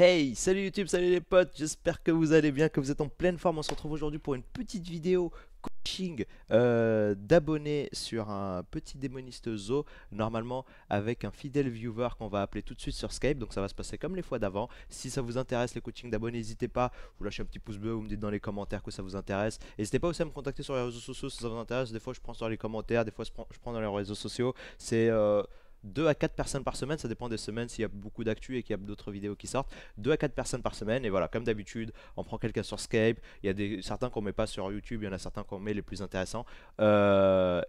Hey, salut YouTube, salut les potes, j'espère que vous allez bien, que vous êtes en pleine forme. On se retrouve aujourd'hui pour une petite vidéo coaching euh, d'abonnés sur un petit démoniste zoo, normalement avec un fidèle viewer qu'on va appeler tout de suite sur Skype, donc ça va se passer comme les fois d'avant. Si ça vous intéresse le coaching d'abonnés, n'hésitez pas, vous lâchez un petit pouce bleu, vous me dites dans les commentaires que ça vous intéresse. N'hésitez pas aussi à me contacter sur les réseaux sociaux si ça vous intéresse, des fois je prends sur les commentaires, des fois je prends dans les réseaux sociaux, c'est... Euh, 2 à 4 personnes par semaine, ça dépend des semaines s'il y a beaucoup d'actu et qu'il y a d'autres vidéos qui sortent, 2 à 4 personnes par semaine et voilà, comme d'habitude, on prend quelqu'un sur Skype, il y a des, certains qu'on met pas sur YouTube, il y en a certains qu'on met les plus intéressants euh,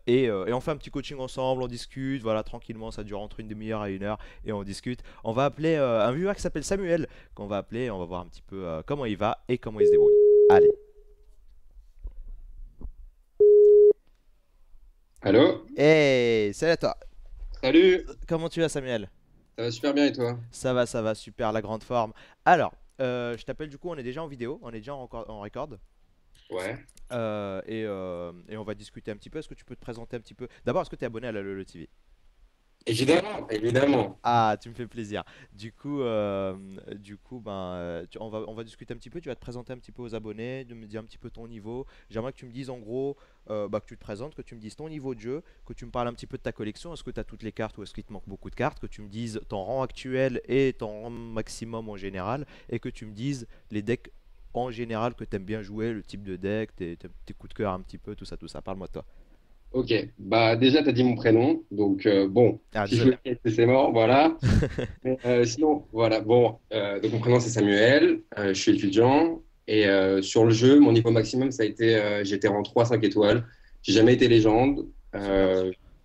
euh, et, on fait un petit coaching ensemble, on discute, voilà, tranquillement, ça dure entre une demi-heure et une heure et on discute. On va appeler euh, un viewer qui s'appelle Samuel qu'on va appeler on va voir un petit peu comment il va et comment il se débrouille. Allez. Allô Hey, salut à toi Salut Comment tu vas Samuel Ça va super bien et toi Ça va, ça va, super, la grande forme. Alors, euh, je t'appelle du coup, on est déjà en vidéo, on est déjà en, en record. Ouais. Euh, et, euh, et, on va discuter un petit peu. Est-ce que tu peux te présenter un petit peu D'abord, est-ce que tu es abonné à la Lolo TV Évidemment, évidemment. Ah, tu me fais plaisir. Du coup, euh, du coup ben, euh, on, va, on va discuter un petit peu. Tu vas te présenter un petit peu aux abonnés, de me dire un petit peu ton niveau. J'aimerais que tu me dises en gros, euh, bah, que tu te présentes, que tu me dises ton niveau de jeu, que tu me parles un petit peu de ta collection. Est-ce que tu as toutes les cartes ou est-ce qu'il te manque beaucoup de cartes Que tu me dises ton rang actuel et ton rang maximum en général. Et que tu me dises les decks en général que tu aimes bien jouer, le type de deck, tes coups de cœur un petit peu, tout ça, tout ça. Parle-moi de toi. Ok, bah déjà as dit mon prénom, donc euh, bon, ah, si je c'est mort, voilà. Euh, sinon, voilà, bon, euh, donc mon prénom c'est Samuel, je suis étudiant, et sur le jeu, mon niveau maximum ça a été, j'étais en 3-5 étoiles, j'ai jamais été légende,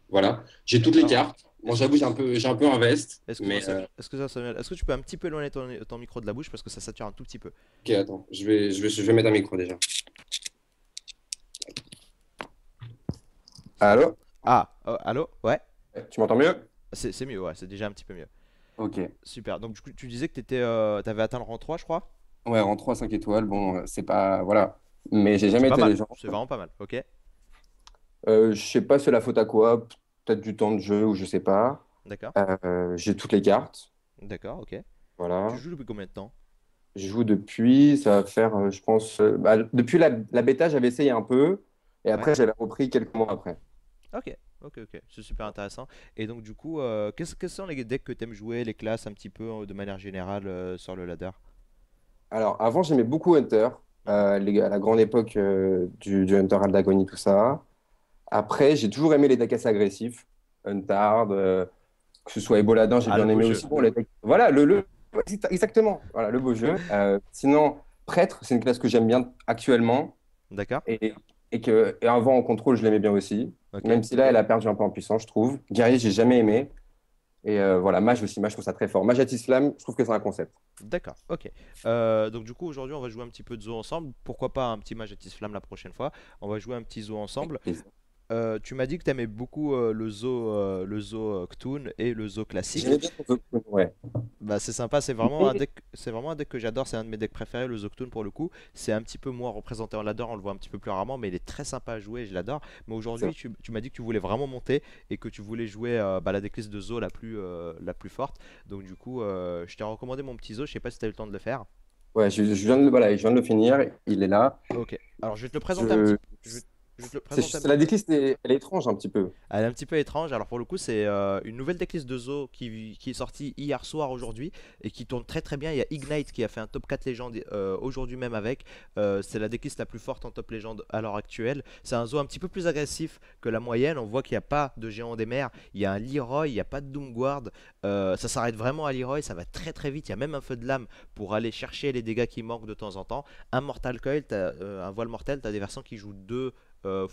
voilà, j'ai toutes les cartes, Bon, j'avoue, j'ai un peu, j'ai un peu un veste. Est-ce que, est-ce que ça, est-ce que tu peux un petit peu éloigner ton, ton, micro de la bouche parce que ça sature un tout petit peu. Ok, attends, je vais, je vais, je vais mettre un micro déjà. Allô Ah, oh, allô Ouais Tu m'entends mieux C'est mieux, ouais, c'est déjà un petit peu mieux. Ok. Super. Donc, tu disais que tu euh, avais atteint le rang 3, je crois Ouais, rang 3, 5 étoiles. Bon, euh, c'est pas. Voilà. Mais j'ai jamais été les gens C'est vraiment pas mal, ok. Euh, je sais pas, c'est la faute à quoi Peut-être du temps de jeu ou je sais pas. D'accord. j'ai toutes les cartes. D'accord, ok. Voilà. Tu joues depuis combien de temps Je joue depuis, ça va faire, je pense, bah, depuis la, la bêta, j'avais essayé un peu. Et après, j'ai j'avais repris quelques mois après. Ok, ok, ok. C'est super intéressant. Et donc, du coup, euh, qu'est-ce que sont les decks que tu aimes jouer, les classes un petit peu euh, de manière générale euh, sur le ladder Alors, avant, j'aimais beaucoup Hunter, mhm. euh, à la grande époque du, Hunter Aldagoni, tout ça. Après, j'ai toujours aimé les decks assez agressifs, Huntard, que ce soit Eboladin, j'ai ah, bien aimé aussi. Voilà, le, le... exactement, voilà, le beau jeu. Mhm. sinon, Prêtre, c'est une classe que j'aime bien actuellement. D'accord. Et et avant en contrôle, je l'aimais bien aussi. Même si là, elle a perdu un peu en puissance, je trouve. Guerrier, j'ai jamais aimé. Et euh, voilà, Mage aussi, Mage, je trouve ça très fort. Mage à je trouve que c'est un concept. D'accord, ok. Euh, donc du coup, aujourd'hui, on va jouer un petit peu de zoo ensemble. Pourquoi pas un petit Mage à la prochaine fois On va jouer un petit zoo ensemble. Euh, tu m'as dit que tu aimais beaucoup euh, le zoo, euh, le zoo Ktoon et le zoo classique. Ouais. Bah, c'est sympa, c'est vraiment, un deck, c'est vraiment un deck que j'adore, c'est un de mes decks préférés, le zoo Ktoon pour le coup. C'est un petit peu moins représenté on l'adore, on le voit un petit peu plus rarement, mais il est très sympa à jouer, je l'adore. Mais aujourd'hui, tu, m'as dit que tu voulais vraiment monter et que tu voulais jouer bah, la decklist de zoo la plus, la plus forte. Donc du coup, je t'ai recommandé mon petit zoo, je sais pas si tu as eu le temps de le faire. Ouais, je, viens de, je viens de le finir, il est là. Ok, alors je vais te le présenter un petit peu c'est la décliste est, étrange un petit peu. Elle est un petit peu étrange. Alors pour le coup, c'est euh, une nouvelle décliste de zoo qui, est sortie hier soir aujourd'hui et qui tourne très très bien. Il y a Ignite qui a fait un top 4 légende euh, aujourd'hui même avec. Euh, c'est la décliste la plus forte en top légende à l'heure actuelle. C'est un zoo un petit peu plus agressif que la moyenne. On voit qu'il n'y a pas de géant des mers. Il y a un Leroy, il n'y a pas de Doomguard. ça s'arrête vraiment à Leroy. Ça va très très vite. Il y a même un feu de lame pour aller chercher les dégâts qui manquent de temps en temps. Un Mortal Coil, un voile mortel, tu as des versants qui jouent deux euh,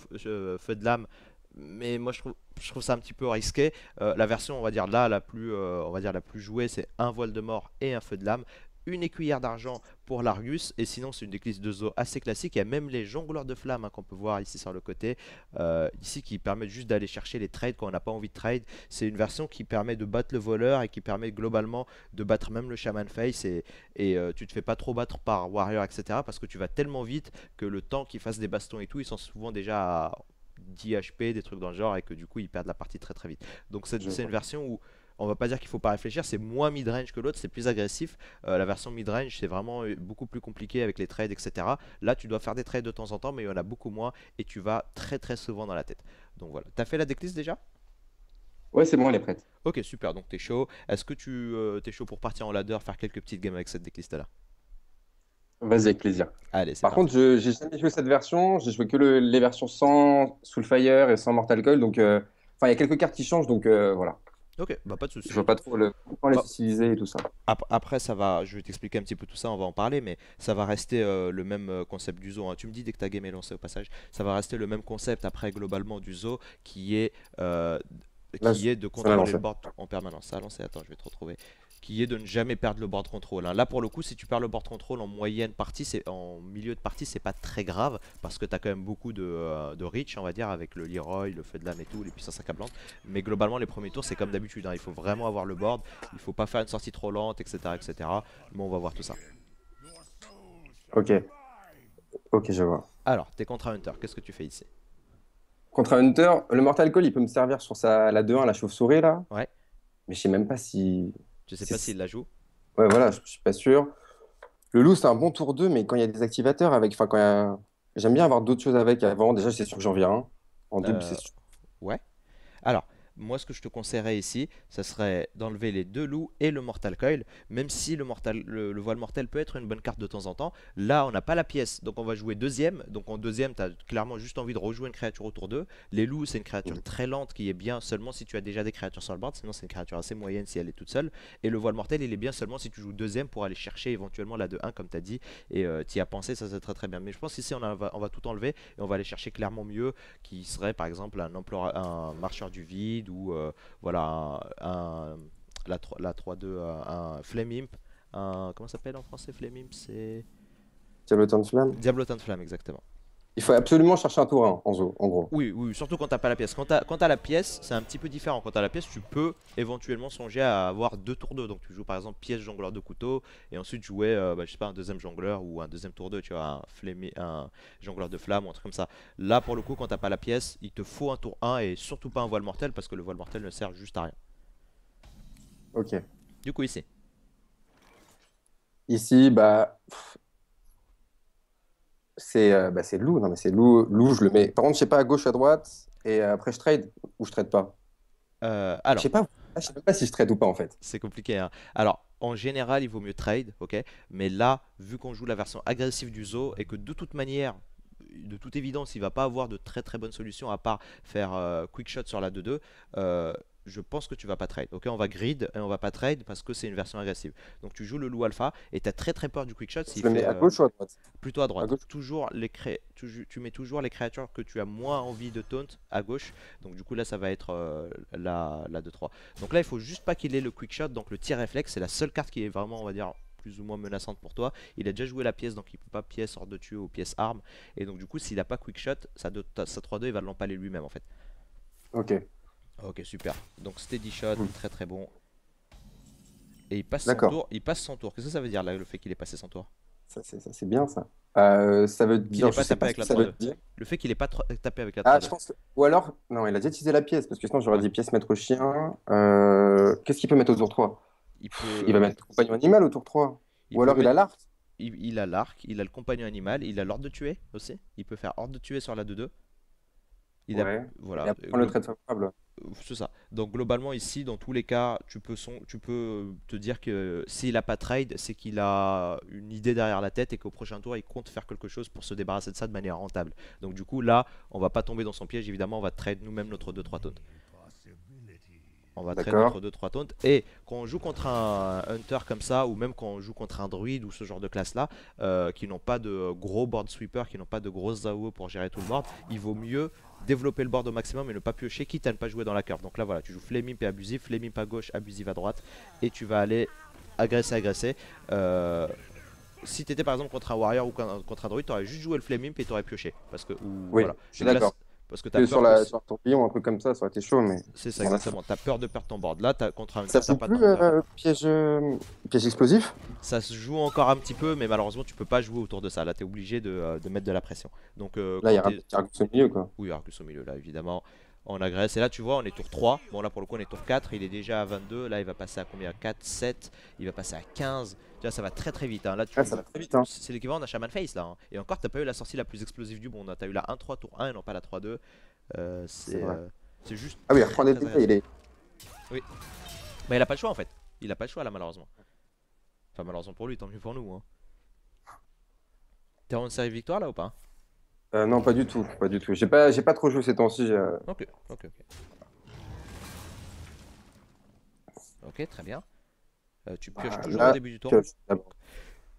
feu de lame mais moi je trouve, ça un petit peu risqué. Euh, la version, on va dire là, la plus, euh, on va dire la plus jouée, c'est un voile de mort et un feu de lame une cuillère d'argent pour l'Argus. Et sinon, c'est une église de zoo assez classique. Il y a même les jongleurs de flammes hein, qu'on peut voir ici sur le côté. Euh, ici, qui permettent juste d'aller chercher les trades quand on n'a pas envie de trade. C'est une version qui permet de battre le voleur et qui permet globalement de battre même le Shaman Face. Et, et euh, tu te fais pas trop battre par Warrior, etc. Parce que tu vas tellement vite que le temps qu'ils fassent des bastons et tout, ils sont souvent déjà à 10 HP, des trucs dans le genre. Et que du coup, ils perdent la partie très très vite. Donc, c'est une version où on va pas dire qu'il faut pas réfléchir, c'est moins mid-range que l'autre, c'est plus agressif. Euh, la version mid-range, c'est vraiment euh, beaucoup plus compliqué avec les trades, etc. Là, tu dois faire des trades de temps en temps, mais il y en a beaucoup moins et tu vas très très souvent dans la tête. Donc voilà. T'as fait la decklist déjà Ouais, c'est bon, elle est prête. Ok, super, donc t'es chaud. Est-ce que tu euh, t'es es chaud pour partir en ladder, faire quelques petites games avec cette décliste là Vas-y, avec plaisir. Allez, Par contre, contre, n'ai jamais joué cette version. J'ai joué que les versions sans Soulfire et sans Mortal Coil. Donc, enfin, il y a quelques cartes qui changent. Donc, voilà. Ok, bah, pas de soucis. Je vois pas trop le comment les utiliser et tout ça. Après, ça va, je vais t'expliquer un petit peu tout ça, on va en parler, mais ça va rester euh, le même euh, concept du zoo. Hein. Tu me dis dès que ta game est lancée au passage, ça va rester le même concept après globalement du zoo qui est euh, qui est de contrôler le board en permanence. Ça a lancé, attends, je vais te retrouver qui est de ne jamais perdre le board control. Hein. Là pour le coup si tu perds le board control en moyenne partie, en milieu de partie c'est pas très grave parce que tu as quand même beaucoup euh, de, reach on va dire avec le Leroy, le feu de lame et tout, les puissances accablantes. Mais globalement les premiers tours c'est comme d'habitude, hein. il faut vraiment avoir le board, il faut pas faire une sortie trop lente etc etc. Mais on va voir tout ça. Ok. Ok je vois. Alors t'es contre Hunter, qu'est-ce que tu fais ici Contre Hunter, le Mortal Call il peut me servir sur sa, la 2-1, la chauve-souris là Ouais. Mais je sais même pas si... Je sais pas s'il la joue. Ouais, voilà, je suis pas sûr. Le loup, c'est un bon tour 2, mais quand il y a des activateurs avec. Enfin, quand J'aime bien avoir d'autres choses avec avant. Déjà, c'est sûr que j'en viens. En double, euh, c'est sûr. Ouais. Alors, moi ce que je te conseillerais ici, ça serait d'enlever les deux loups et le mortal coil, même si le, mortal, le, voile mortel peut être une bonne carte de temps en temps. Là, on n'a pas la pièce, donc on va jouer deuxième. Donc en deuxième, tu as clairement juste envie de rejouer une créature autour d'eux. Les loups, c'est une créature très lente qui est bien seulement si tu as déjà des créatures sur le board, sinon c'est une créature assez moyenne si elle est toute seule. Et le voile mortel, il est bien seulement si tu joues deuxième pour aller chercher éventuellement la 2-1 comme tu as dit. Et euh, tu y as pensé, ça serait très très bien. Mais je pense qu'ici on, on va tout enlever et on va aller chercher clairement mieux qui serait par exemple un, un marcheur du vide ou euh, voilà un, un, la, la 3-2, euh, un, Flame Imp, un, comment s'appelle en français Flame Imp C'est. Diablotin de Flamme Diablotin de Flamme, exactement. Il faut absolument chercher un tour 1 hein, en, en gros. Oui, oui, surtout quand t'as pas la pièce. Quand t'as, la pièce, c'est un petit peu différent. Quand t'as la pièce, tu peux éventuellement songer à avoir deux tours 2. Donc tu joues par exemple pièce, jongleur de couteau, et ensuite jouer, euh, bah, je sais pas, un deuxième jongleur ou un deuxième tour 2, tu vois, un, un jongleur de flamme ou un truc comme ça. Là, pour le coup, quand t'as pas la pièce, il te faut un tour 1 et surtout pas un voile mortel parce que le voile mortel ne sert juste à rien. Ok. Du coup, ici. Ici, bah, c'est euh, bah, Non, mais c'est Lou. loup je le mets. Par contre, je sais pas à gauche, à droite. Et euh, après, je trade ou je trade pas. Euh, alors. Je sais pas. sais pas si je trade ou pas en fait. C'est compliqué. Hein. Alors, en général, il vaut mieux trade, ok. Mais là, vu qu'on joue la version agressive du zoo et que de toute manière, de toute évidence, il va pas avoir de très très bonne solution à part faire euh, quick shot sur la 2-2 je pense que tu vas pas trade. Ok, on va grid et on va pas trade parce que c'est une version agressive. Donc tu joues le loup alpha et t'as très très peur du quick shot. mets à euh, gauche ou à droite Plutôt à droite. Toujours les tu, mets toujours les créatures que tu as moins envie de taunt à gauche. Donc du coup là ça va être euh, la, la 2-3. Donc là il faut juste pas qu'il ait le quick shot. Donc le tir réflexe c'est la seule carte qui est vraiment on va dire plus ou moins menaçante pour toi. Il a déjà joué la pièce, donc il peut pas pièce hors de tuer ou pièce arme. Et donc du coup, s'il a pas quick shot, ça sa 3-2, il va l'empaler lui-même en fait. Ok. Ok, super. Donc steady shot, hmm. très très bon. Et il passe son tour. Il passe son tour. Qu'est-ce que ça veut dire là, le fait qu'il ait passé son tour Ça c'est bien ça. Euh, ça veut dire. Pas tapé avec la ça Le fait qu'il ait pas tapé avec la Ah, Ou alors, non, il a utilisé la pièce parce que sinon j'aurais dit pièce maître chien. Euh... Qu'est-ce qu'il peut mettre au tour 3 Il, va mettre compagnon animal au tour 3. Ou alors il a l'arc. Il, a l'arc, il a le compagnon animal, il a l'ordre de tuer aussi. Il peut faire ordre de tuer sur la 2-2. Il ouais. a... voilà. Il a euh, le... le trait favorable. Euh, c'est ça. Donc globalement ici, dans tous les cas, tu peux, euh, te dire que euh, s'il n'a pas trade, c'est qu'il a une idée derrière la tête et qu'au prochain tour, il compte faire quelque chose pour se débarrasser de ça de manière rentable. Donc du coup, là, on va pas tomber dans son piège, évidemment, on va trade nous-mêmes notre 2-3 tonnes. On va traîner entre 2-3 taunts. Et quand on joue contre un hunter comme ça, ou même quand on joue contre un druide ou ce genre de classe-là, euh, qui n'ont pas de gros board sweeper, qui n'ont pas de grosses AOE pour gérer tout le board, il vaut mieux développer le board au maximum et ne pas piocher, quitte à ne pas jouer dans la curve. Donc là voilà, tu joues imp et abusif, Flamimp à gauche, abusive à droite, et tu vas aller agresser, agresser. Euh, si t'étais par exemple contre un warrior ou contre un druide, t'aurais juste joué le Flamimp et t'aurais pioché. Parce que, ou, voilà. d'accord. Parce que as peur sur, la, que... un comme ça, ça aurait été chaud. mais... C'est ça, exactement. T'as peur de perdre ton board. Là, as, contre un Ça euh, piège, euh, piège explosif Ça se joue encore un petit peu, mais malheureusement, tu peux pas jouer autour de ça. Là, tu es obligé euh, de, mettre de la pression. Donc, là, il y a Argus au milieu, quoi. Oui, Argus au milieu, là, évidemment. On agresse. Et là, tu vois, on est tour 3. Bon, là, pour le coup, on est tour 4. Il est déjà à 22. Là, il va passer à combien 4, 7. Il va passer à 15. Tu vois, ça va très très vite. Hein. Là, tu ah, hein. C'est l'équivalent d'un Shaman Face, là. Hein. Et encore, t'as pas eu la sortie la plus explosive du monde. T'as eu la 1-3, tour 1 et non pas la 3-2. Euh, euh, c'est juste. Ah oui, reprend les il est. Oui. Mais il a pas le choix, en fait. Il a pas le choix, là, malheureusement. Enfin, malheureusement pour lui, tant mieux pour nous. T'es en série victoire, là, ou pas euh, non, pas du tout, pas du tout. J'ai pas, pas trop joué ces temps-ci. Euh. Ok, ok, ok. Ok, très bien. Euh, tu pioches toujours au début du tour.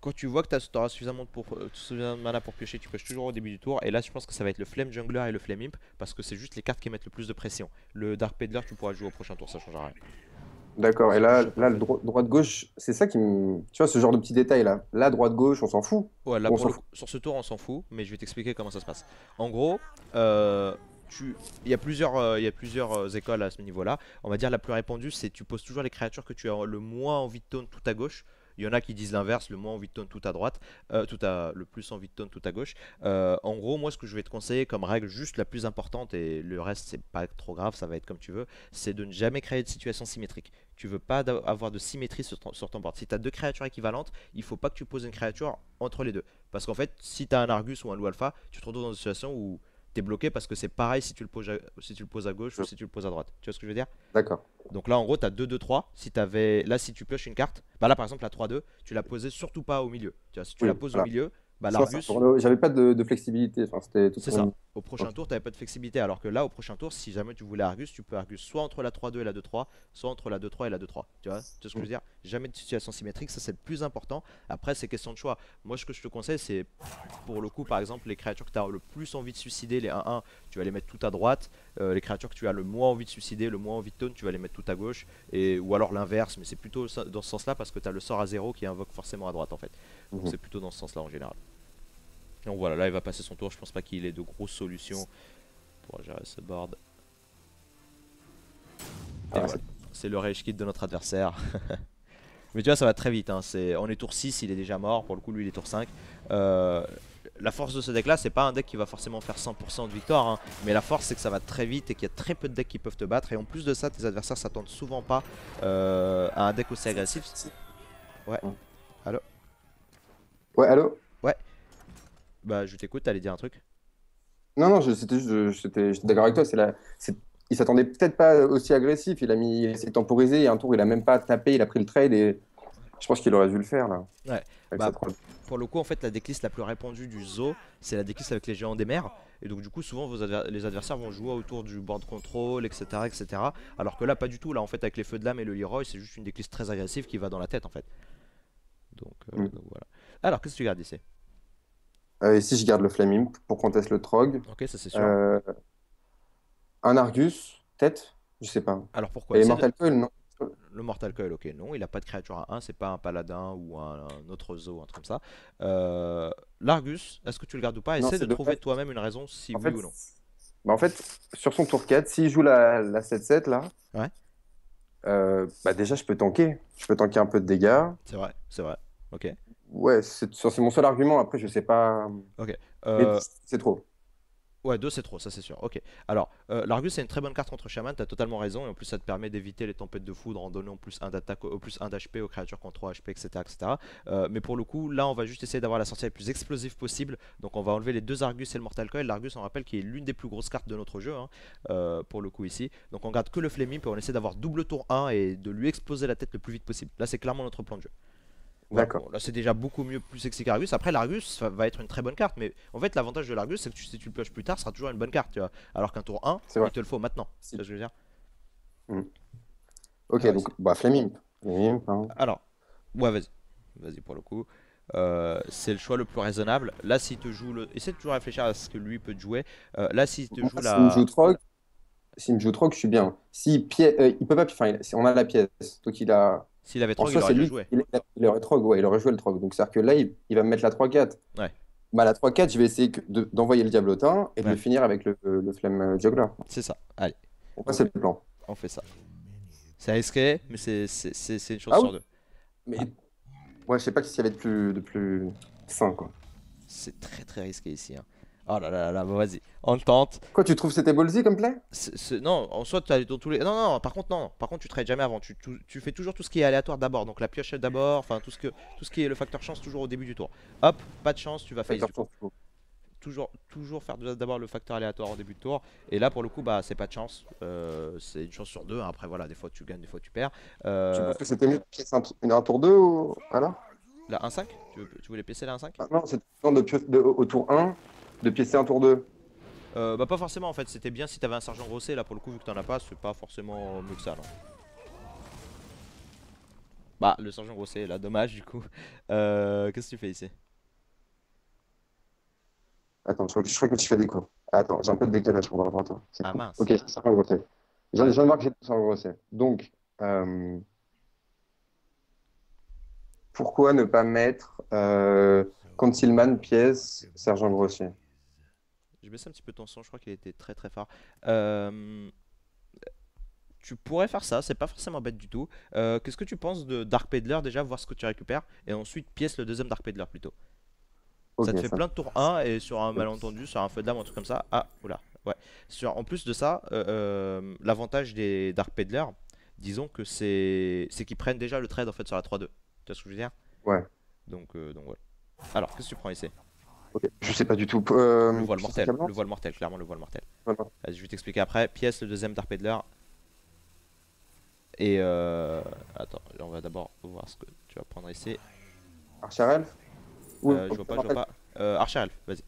Quand tu vois que tu suffisamment de, mana pour piocher, tu pioches toujours au début du tour. Et là, je pense que ça va être le Flame Jungler et le Flame Imp parce que c'est juste les cartes qui mettent le plus de pression. Le Dark Peddler, tu pourras jouer au prochain tour, ça changera rien. D'accord. Et là, là le droite-gauche, c'est ça qui me. Tu vois, ce genre de petits détails là. Là, droite-gauche, on s'en fout. Ouais, là, sur ce tour, on s'en fout, mais je vais t'expliquer comment ça se passe. En gros, euh, il, y a plusieurs, euh, plusieurs euh, écoles à ce niveau-là. On va dire la plus répandue, c'est tu poses toujours les créatures que tu as le moins envie de tourner tout à gauche il y en a qui disent l'inverse, le moins envie de tonne tout à droite, euh, tout à, le plus envie de tonne tout à gauche. Euh, en gros, moi, ce que je vais te conseiller comme règle, juste la plus importante, et le reste, c'est pas trop grave, ça va être comme tu veux, c'est de ne jamais créer de situation symétrique. Tu veux pas avoir de symétrie sur ton, board. Si t'as deux créatures équivalentes, il faut pas que tu poses une créature entre les deux. Parce qu'en fait, si t'as un Argus ou un Loup Alpha, tu te retrouves dans une situation où t'es bloqué parce que c'est pareil si tu, le poses à, si tu le poses à gauche ou mm. si tu le poses à droite. Tu vois ce que je veux dire D'accord. Donc là, en gros, t'as 2-2-3. Si t'avais... Là, si tu pioches une carte, bah là, par exemple, la 3-2, tu la posais surtout pas au milieu. Tu vois, si tu la poses au milieu, bah, j'avais pas de, flexibilité. Enfin, c'est ça. Au prochain tour, t'avais pas de flexibilité. Alors que là, au prochain tour, si jamais tu voulais Argus, tu peux Argus soit entre la 3-2 et la 2-3, soit entre la 2-3 et la 2-3. Tu vois, ce que je veux dire. Jamais de situation symétrique, ça c'est le plus important. Après, c'est question de choix. Moi, ce que je te conseille, c'est pour le coup, par exemple, les créatures que tu as le plus envie de suicider, les 1-1, tu vas les mettre tout à droite. Euh, les créatures que tu as le moins envie de suicider, le moins envie de taunt, tu vas les mettre tout à gauche. Et, ou alors l'inverse, mais c'est plutôt dans ce sens-là parce que tu as le sort à 0 qui invoque forcément à droite en fait. Donc mhm. c'est plutôt dans ce sens-là en général. Donc voilà, là il va passer son tour. Je pense pas qu'il ait de grosses solutions pour gérer ce board. Ah c'est le rage kit de notre adversaire. Mais tu vois, ça va très vite. Hein. On est tour 6, il est déjà mort. Pour le coup, lui, il est tour 5. Euh, la force de ce deck là, c'est pas un deck qui va forcément faire 100% de victoire. Hein. Mais la force, c'est que ça va très vite et qu'il y a très peu de decks qui peuvent te battre. Et en plus de ça, tes adversaires s'attendent souvent pas euh, à un deck aussi agressif. Ouais. Allo Ouais, allo Ouais. Bah, je t'écoute, t'allais dire un truc. Non, non, c'était j'étais d'accord avec toi. C'est la, il s'attendait peut-être pas aussi agressif. Il a mis, il s'est temporisé un tour, il a même pas tapé. Il a pris le trade et je pense qu'il aurait dû le faire là. Ouais. Bah, pour, le coup, en fait, la décliste la plus répandue du zoo, c'est la décliste avec les géants des mers. Et donc, du coup, souvent, les adversaires vont jouer autour du board control, etc., etc. Alors que là, pas du tout. Là, en fait, avec les feux de lame et le Leroy, c'est juste une décliste très agressive qui va dans la tête, en fait. Donc, euh, mm. voilà. Alors, qu'est-ce que tu gardes ici et euh, ici, je garde le Flamimp pour qu'on teste le Trog. Ok, ça c'est sûr. Euh, un Argus, tête Je sais pas. Alors pourquoi Et Mortal Coil, non le Mortal Coil, ok, non, il n'a pas de créature à 1, c'est pas un paladin ou un, autre zoo, un truc comme ça. Euh, L'Argus, est-ce que tu le gardes ou pas Essaye de, trouver toi-même une raison si en oui ou non. Bah, en fait, sur son tour 4, s'il joue la, la 7-7 là, bah, déjà je peux tanker. Je peux tanker un peu de dégâts. C'est vrai, c'est vrai. Ok. Ouais, c'est mon seul argument. Après, je sais pas. Ok. Euh, c'est trop. Ouais, deux c'est trop, ça c'est sûr. Ok. Alors, euh, l'Argus c'est une très bonne carte contre Shaman, t'as totalement raison. Et en plus, ça te permet d'éviter les tempêtes de foudre en donnant plus 1 d'attaque, plus d'HP aux créatures contre 3 HP, etc. etc. mais pour le coup, là on va juste essayer d'avoir la sortie la plus explosive possible. Donc on va enlever les deux Argus et le Mortal Coil. L'Argus, on rappelle, qui est l'une des plus grosses cartes de notre jeu, hein, euh, pour le coup ici. Donc on garde que le Fleming, puis on essaie d'avoir double tour 1 et de lui exploser la tête le plus vite possible. Là, c'est clairement notre plan de jeu. D'accord. là, c'est déjà beaucoup mieux plus sexy qu'Argus. Après, l'Argus va être une très bonne carte, mais en fait, l'avantage de l'Argus, c'est que tu, si tu le pioches plus tard, ce sera toujours une bonne carte, Alors qu'un tour 1, il te le faut maintenant. C'est ce que je veux dire. Hmm. Ok, ah, donc, bah, Flaming. Alors, ouais, vas-y. Vas-y pour le coup. Euh, c'est le choix le plus raisonnable. Là, s'il te joue le. Essaie de toujours réfléchir à ce que lui peut te jouer. Euh, là, s'il te joue la. Si me joue me joue troc, je suis bien. Si euh, il peut pas. Enfin, on a la pièce. Donc, il a. S'il avait trog il, aurait joué. Il, aurait ouais, il aurait joué le trog Donc, c'est-à-dire que là, il, va me mettre la 3-4. Ouais. Bah, la 3-4, je vais essayer d'envoyer le diablotin et de le finir avec le, le flemme euh, juggler. C'est ça, allez. On passe le plan. On fait ça. C'est risqué, mais c'est une chose ah sur deux. Mais ouais, je sais pas s'il y avait de plus, de plus sain, quoi. C'est très très risqué ici. Hein. Oh là là là, vas-y, on tente. Quoi, tu trouves c'était ballsy comme play Non, en soit tu as dans tous les. Non, non, par contre, non, par contre, tu trades jamais avant. Tu, fais toujours tout ce qui est aléatoire d'abord. Donc la pioche d'abord, enfin tout, ce que, tout ce qui est le facteur chance toujours au début du tour. Hop, pas de chance, tu vas face Toujours, toujours faire d'abord le facteur aléatoire au début du tour. Et là, pour le coup, bah c'est pas de chance. Euh, c'est une chance sur deux. Hein. Après, voilà, des fois tu gagnes, des fois tu perds. Euh, tu penses que c'était mieux de une un tour 2 ou. Voilà La 1-5 tu, voulais PC la 1-5 ah, Non, c'est de, de, tour 1. De piécer un tour 2 euh, Bah pas forcément en fait, c'était bien si t'avais un sergent Grosset là pour le coup vu que t'en as pas, c'est pas forcément mieux que ça Bah le sergent Grosset là, dommage du coup. Euh, qu'est-ce que tu fais ici Attends, je crois, que, tu fais des coups. Attends, j'ai un peu de décalage pour rapport à Ah mince. Ok, sergent Grosset. J'en ai marre que j'ai le sergent Grosset. Donc, euh, pourquoi ne pas mettre... Euh, Concealman, pièce, sergent Grossier. Je baisse un petit peu ton son, je crois qu'il était très très fort. Euh, tu pourrais faire ça, c'est pas forcément bête du tout. Euh, qu'est-ce que tu penses de Dark Peddler déjà, voir ce que tu récupères, et ensuite pièce le deuxième Dark Peddler plutôt. ça te fait plein de tours 1 et sur un malentendu, sur un feu de un truc comme ça. Ah, oula, ouais. Sur, en plus de ça, euh, l'avantage des Dark Peddler, disons que c'est qu'ils prennent déjà le trade en fait sur la 3-2. Tu vois ce que je veux dire Ouais. Donc, donc voilà. Alors, qu'est-ce que tu prends ici je sais pas du tout. Euh, le voile mortel, le voile mortel, clairement le voile mortel. je vais t'expliquer après. Pièce, le deuxième Darpedler. Et euh... Attends, on va d'abord voir ce que tu vas prendre ici. Archer elf euh, Je vois pas, je vois pas. Euh, elf, vas-y.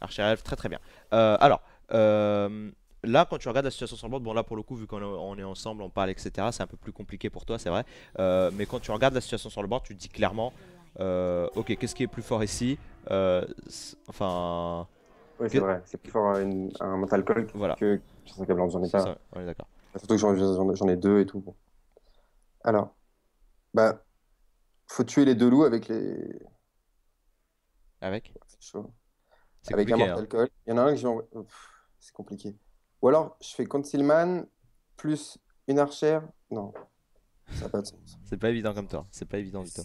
Archer elf, très très bien. Euh, alors, là, quand tu regardes la situation sur le bord, bon là pour le coup, vu qu'on est ensemble, on parle, etc., c'est un peu plus compliqué pour toi, c'est vrai. mais quand tu regardes la situation sur le bord, tu te dis clairement, euh, ok, qu'est-ce qui est plus fort ici euh, Enfin... Oui, c'est vrai, c'est plus fort un mental call que, voilà. que j'en ai pas. Ça, d'accord. Bah, surtout que j'en ai deux et tout. Alors, bah, faut tuer les deux loups avec les. Avec C'est chaud. Avec un mental hein. Il y en a un que j'ai C'est compliqué. Ou alors, je fais Concealman plus une archère. Non, ça n'a pas de sens. c'est pas évident comme toi. C'est pas évident du tout.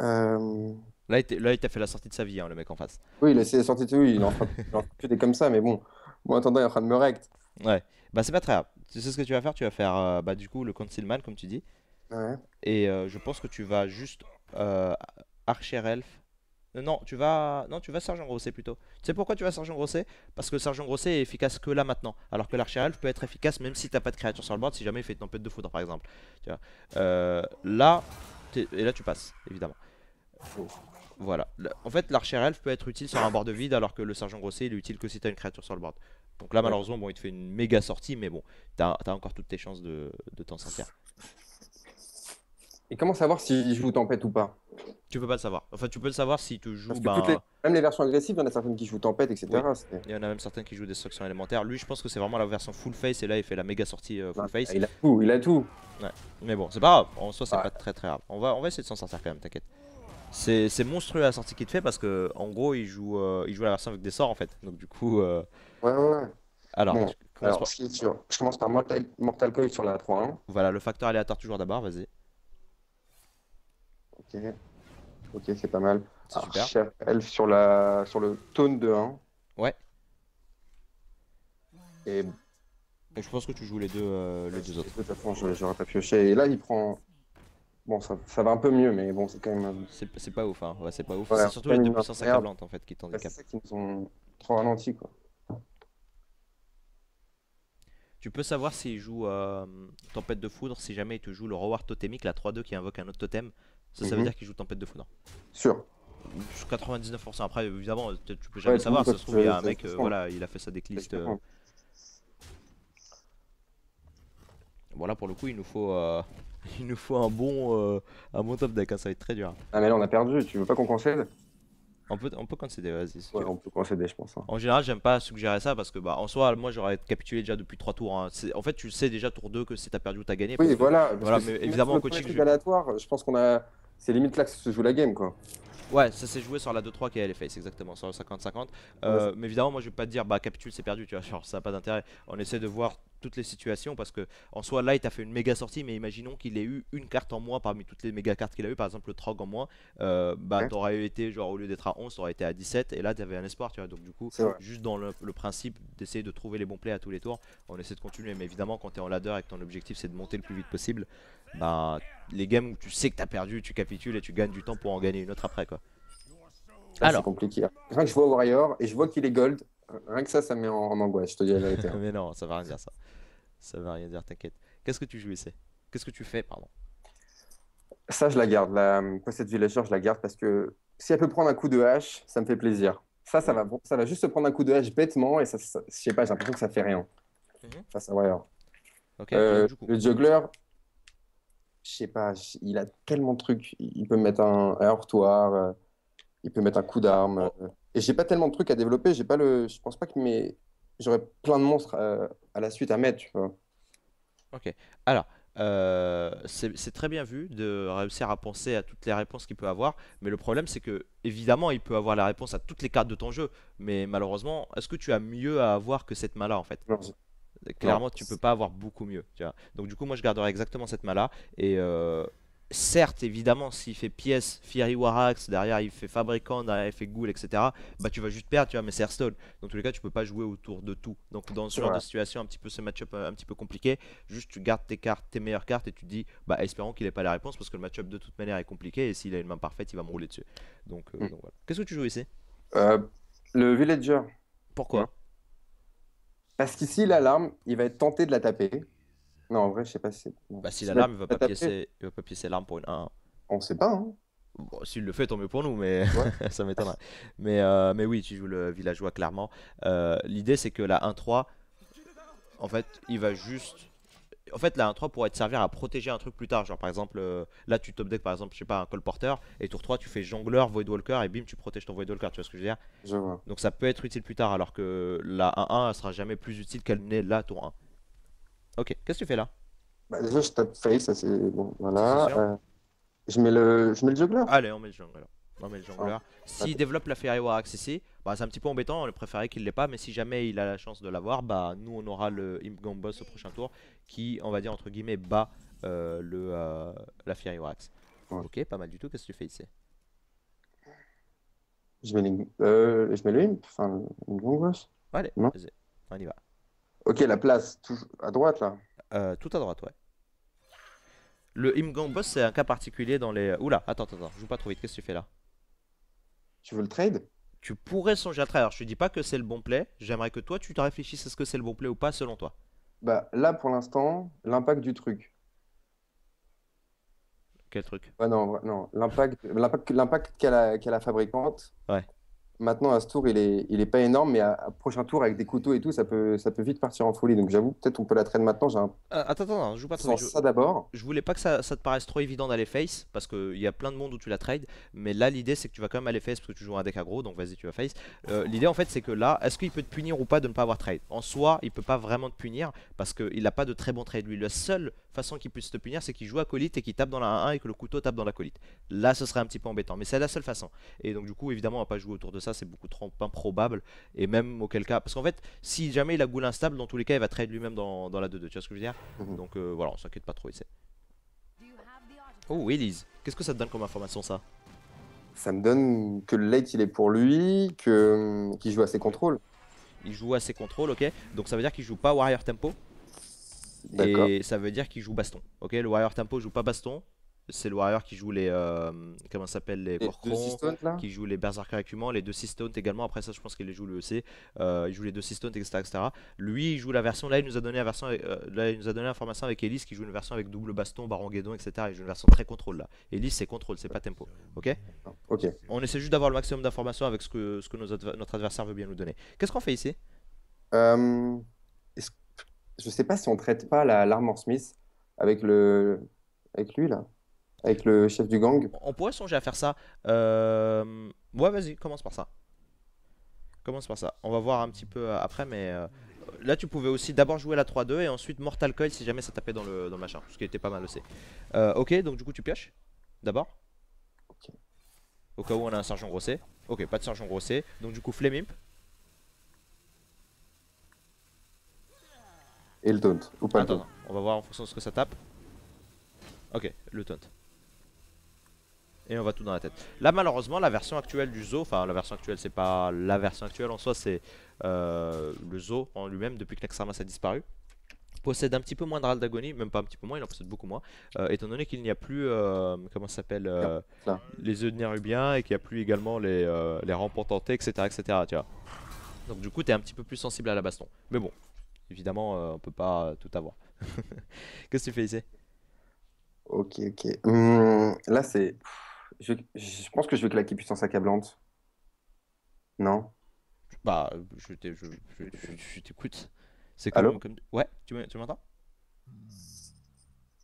Euh, là, il t'a fait la sortie de sa vie, hein, le mec en face. Oui, il a la sortie de sa il est en train de comme ça, mais bon, Bon attendant, il est en train de me rect. Ouais, bah c'est pas très grave. Tu sais ce que tu vas faire Tu vas faire euh, bah, du coup le councilman comme tu dis. Et euh, je pense que tu vas juste archer elf. Non, tu vas non, tu vas sergent Grosset plutôt. Tu sais pourquoi tu vas sergent Grosset Parce que sergent Grosset est efficace que là maintenant, alors que l'archer elf peut être efficace même si t'as pas de créature sur le board, si jamais il fait une tempête de foudre par exemple. là, et là tu passes évidemment. Voilà. En fait, l'archer elf peut être utile sur un bord de vide, alors que le sergent grossier il est utile que si t'as une créature sur le board. Donc là, malheureusement, bon, il te fait une méga sortie, mais bon, t'as encore toutes tes chances de, de t'en sortir. Et comment savoir si je joue tempête ou pas Tu peux pas le savoir. Enfin, tu peux le savoir si tu joues. Ben, même les versions agressives, il y en a certaines qui jouent tempête, etc. Il y en a même certaines qui jouent des destruction élémentaire. Lui, je pense que c'est vraiment la version full face et là, il fait la méga sortie euh, full ah, face. Il a tout, il a tout. Mais bon, c'est pas grave. En soi, c'est pas très très grave. On va, on va essayer de s'en sortir quand même, t'inquiète. C'est monstrueux la sortie qu'il te fait parce que en gros il joue, euh, il joue la version avec des sorts en fait. Donc du coup. Euh, ouais, ouais, ouais. Alors, je commence par Mortal, Mortal Coil sur la 3 1 Voilà, le facteur aléatoire toujours d'abord, vas-y. Ok, ok, c'est pas mal. super. Elf sur, la... sur le tone de 1. Ouais. Et... je pense que tu joues les deux, euh, les deux autres. j'aurais pas pioché. Et là, il prend Bon, ça, va un peu mieux, mais bon, c'est quand même. Euh, c'est pas ouf, hein. c'est pas ouf. c'est surtout les deux puissances accablantes en fait qui t'handicapent. C'est ça qui sont trop ralenti, quoi. Tu peux savoir s'il joue euh, Tempête de Foudre si jamais il te joue le Reward Totémique, la 3-2 qui invoque un autre totem. Ça, ça veut mhm. dire qu'il joue Tempête de Foudre. Sûr. Sur 99%. Après, évidemment, tu peux jamais savoir. Ça se trouve, il y a un mec, euh, voilà, il a fait sa décliste. voilà Bon, pour le coup, il nous faut. Il nous faut un bon, euh, top deck, hein, ça va être très dur. Ah mais là on a perdu, tu veux pas qu'on concède on peut, on peut concéder, vas-y. on peut concéder, je pense. Hein. En général, j'aime pas suggérer ça parce que, bah, en soi, moi, j'aurais capitulé déjà depuis 3 tours. Hein. En fait, tu sais déjà tour 2 que si t'as perdu ou t'as gagné. Oui, voilà. mais évidemment, en coaching. Je... je pense qu'on a. C'est limite là que se joue la game, quoi. Ouais, ça s'est joué sur la 2-3 qui est face, exactement, sur le 50-50. Euh, mais évidemment, moi je vais pas te dire, bah capitule, c'est perdu, tu vois, genre ça n'a pas d'intérêt. On essaie de voir toutes les situations parce que en soi, Light a fait une méga sortie, mais imaginons qu'il ait eu une carte en moins parmi toutes les méga cartes qu'il a eu, par exemple le Trog en moins, euh, bah t'aurais été, genre au lieu d'être à 11, t'aurais été à 17, et là t'avais un espoir, tu vois. Donc du coup, juste dans le, le principe d'essayer de trouver les bons plays à tous les tours, on essaie de continuer. Mais évidemment, quand t'es en ladder et que ton objectif c'est de monter le plus vite possible, bah, les games où tu sais que t'as perdu, tu capitules et tu gagnes du temps pour en gagner une autre après. quoi. Alors, c'est compliqué. Hein. Rien que je vois Warrior et je vois qu'il est gold, rien que ça, ça met en, angoisse, je te dis la vérité. Hein. Mais non, ça va rien dire ça. Ça va rien dire, t'inquiète. Qu'est-ce que tu joues Qu'est-ce que tu fais, pardon Ça, je la garde. La... Quoi, cette villager, je la garde parce que si elle peut prendre un coup de hache, ça me fait plaisir. Ça, ça va, ça va juste prendre un coup de hache bêtement et ça, je sais pas, j'ai l'impression que ça fait rien. Mm Face à Warrior. Euh, le juggler, je sais pas, il a tellement de trucs. Il peut mettre un, euh, il peut mettre un coup d'arme. Et euh, et j'ai pas tellement de trucs à développer. J'ai pas le, je pense pas que mais j'aurais plein de monstres euh, à, la suite à mettre. Ok. Alors. c'est très bien vu de réussir à penser à toutes les réponses qu'il peut avoir, mais le problème c'est que évidemment il peut avoir la réponse à toutes les cartes de ton jeu, mais malheureusement, est-ce que tu as mieux à avoir que cette main-là en fait Clairement, tu peux pas avoir beaucoup mieux. Tu vois. Donc du coup, moi, je garderai exactement cette main-là. Et euh, certes, évidemment, s'il fait pièce, fiery Warax, derrière il fait fabricant, derrière il fait ghoul, etc. Bah tu vas juste perdre, tu vois, mais c'est Hearthstone. Dans tous les cas, tu peux pas jouer autour de tout. Donc dans ce genre de situation, un petit peu ce match-up euh, un petit peu compliqué, juste tu gardes tes cartes, tes meilleures cartes et tu dis, bah espérons qu'il ait pas la réponse parce que le match-up de toute manière est compliqué et s'il a une main parfaite, il va me rouler dessus. Donc, euh, mm. Qu'est-ce que tu joues ici Le Villager. Pourquoi hein parce qu'ici, l'alarme, il va être tenté de la taper. Non, en vrai, je sais pas si Bah, si l'alarme, il va va pas piécer l'arme pour une 1. On sait pas, hein. Bon, s'il le fait, tant mieux pour nous, mais ça m'étonnerait. Mais, euh, mais oui, tu joues le villageois, clairement. Euh, l'idée, c'est que la 1-3, en fait, il va juste en fait, la 1-3 pourrait te servir à protéger un truc plus tard. Genre, par exemple, euh, là, tu top deck, par exemple, je sais pas, un colporteur et tour 3, tu fais jongleur, Voidwalker et bim, tu protèges ton Voidwalker, Tu vois ce que je veux dire je vois. Donc, ça peut être utile plus tard, alors que la 1-1, sera jamais plus utile qu'elle n'est là, tour 1. Ok, qu'est-ce que tu fais là bah, Déjà, je tape face, ça c'est bon, voilà. Euh, je, mets le... je mets le jongleur. Allez, on met le jongleur. on met le ah. jongleur. S'il développe la Fairy War ici, bah, c'est un petit peu embêtant, on le préféré qu'il l'ait pas, mais si jamais il a la chance de l'avoir, bah nous on aura le boss au prochain tour qui, on va dire, entre guillemets, bat euh, le, euh, la Ok, pas mal du tout. Qu'est-ce que tu fais ici euh, je mets, le imp, enfin, Allez, on y va. Ok, la place, à droite là Tout à droite, ouais. Le Imgang Boss, c'est un cas particulier dans les. Oula, attends, attends, attends, je joue pas trop vite, qu'est-ce que tu fais là Tu veux le trade Tu pourrais songer à trade. Alors, je te dis pas que c'est le bon play, j'aimerais que toi tu te réfléchisses à ce que c'est le bon play ou pas selon toi. Bah, là, pour l'instant, l'impact du truc. Quel truc Bah non, non l'impact, l'impact, l'impact qu'a la, fabricante, Ouais. Maintenant, à ce tour, il est, il est pas énorme, mais à, prochain tour, avec des couteaux et tout, ça peut, ça peut vite partir en folie. Donc j'avoue, peut-être on peut la trade maintenant. Euh, attends, attends, je joue pas trop. ça d'abord. Je voulais pas que ça, te paraisse trop évident d'aller face, parce qu'il y a plein de monde où tu la trade. Mais là, l'idée, c'est que tu vas quand même aller face, parce que tu joues un deck aggro, donc vas-y, tu vas face. Euh, l'idée, en fait, c'est que là, est-ce qu'il peut te punir ou pas de ne pas avoir trade En soi, il peut pas vraiment te punir, parce qu'il a pas de très bon trade. Lui, la seule façon qu'il puisse te punir, c'est qu'il joue à colite et qu'il tape dans la 1 et que le couteau tape dans la colite. Là, ce serait un petit peu embêtant, mais c'est la seule façon. Et donc, du coup, évidemment, on va pas jouer autour de c'est beaucoup trop improbable. Et même auquel cas, parce qu'en fait, si jamais il a instable, dans tous les cas, il va trade lui-même dans, la 2-2. Tu vois ce que je veux dire mhm. Donc euh, voilà, on s'inquiète pas trop, il sait. Oh, Willis qu'est-ce que ça te donne comme information ça Ça me donne que le late il est pour lui, hum, qu'il joue à ses contrôles. Il joue à ses contrôles, ok. Donc ça veut dire qu'il joue pas Warrior Tempo. Et ça veut dire qu'il joue baston. Ok, le Warrior Tempo joue pas baston c'est le Warrior qui joue les. Euh, comment comment s'appelle Les, les qui joue les Berserker acumen les deux Seastones également. Après ça, je pense qu'il les joue le EC. Euh, il joue les deux Seastones, etc., etc., Lui, il joue la version. Là, il nous a donné la version. Euh, là, il nous a donné l'information avec Elise qui joue une version avec double baston, Baron Guédon, etc. Il joue une version très contrôle là. Elise, c'est contrôle, c'est pas tempo. Ok Ok. On essaie juste d'avoir le maximum d'informations avec ce que, ce que notre adversaire veut bien nous donner. Qu'est-ce qu'on fait ici je sais pas si on traite pas l'armor Smith avec le avec lui là avec le chef du gang. On pourrait songer à faire ça. Euh, ouais, vas-y, commence par ça. Commence par ça. On va voir un petit peu euh, après, mais euh, là, tu pouvais aussi d'abord jouer la 3-2 et ensuite Mortal Coil si jamais ça tapait dans le, machin, ce qui était pas mal aussi. Euh, ok, donc du coup, tu pioches d'abord. Au cas où on a un sergent grosset. Ok, pas de sergent grosset. Donc du coup, Flemimp. Et le taunt, ou pas on va voir en fonction de ce que ça tape. Ok, le taunt et on va tout dans la tête. Là malheureusement la version actuelle du zoo, enfin la version actuelle c'est pas la version actuelle en soi c'est euh, le zoo en lui-même depuis que l'Axarmas a disparu possède un petit peu moins de ral d'agonie, même pas un petit peu moins, il en possède beaucoup moins, euh, étant donné qu'il n'y a plus, euh, comment ça s'appelle, les œufs de Nérubiens et qu'il n'y a plus également les, les etc., etc., Donc du coup, tu es un petit peu plus sensible à la baston. Mais bon, évidemment, on peut pas tout avoir. Qu'est-ce que tu fais ici Ok, ok. Hum, là, c'est je, pense que je vais claquer puissance accablante. Non Bah, je t'écoute. C'est comme, Ouais, tu m'entends